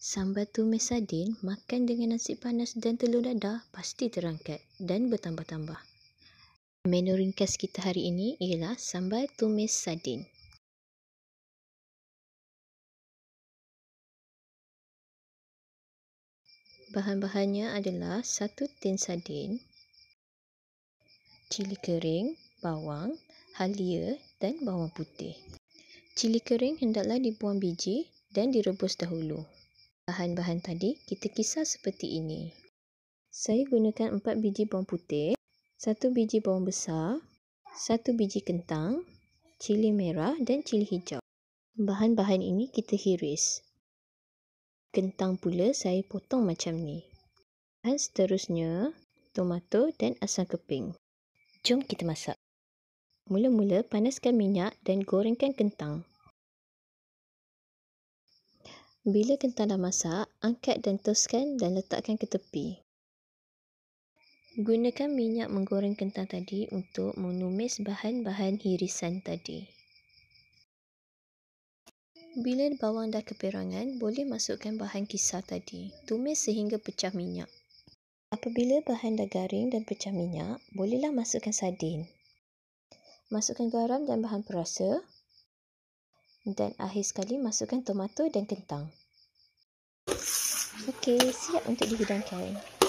Sambal tumis sardin makan dengan nasi panas dan telur dadah pasti terangkat dan bertambah-tambah. Menu ringkas kita hari ini ialah sambal tumis sardin. Bahan-bahannya adalah satu tin sardin, cili kering, bawang, halia dan bawang putih. Cili kering hendaklah dibuang biji dan direbus dahulu bahan-bahan tadi, kita kisar seperti ini. Saya gunakan 4 biji bawang putih, 1 biji bawang besar, 1 biji kentang, cili merah dan cili hijau. Bahan-bahan ini kita hiris. Kentang pula saya potong macam ni. Dan seterusnya, tomato dan asam keping. Jom kita masak. Mula-mula panaskan minyak dan gorengkan kentang. Bila kentang dah masak, angkat dan toskan dan letakkan ke tepi. Gunakan minyak menggoreng kentang tadi untuk menumis bahan-bahan hirisan tadi. Bila bawang dah keperangan, boleh masukkan bahan kisar tadi. Tumis sehingga pecah minyak. Apabila bahan dah garing dan pecah minyak, bolehlah masukkan sardin. Masukkan garam dan bahan perasa, dan akhir sekali masukkan tomato dan kentang. Okey, siap untuk dihidangkan.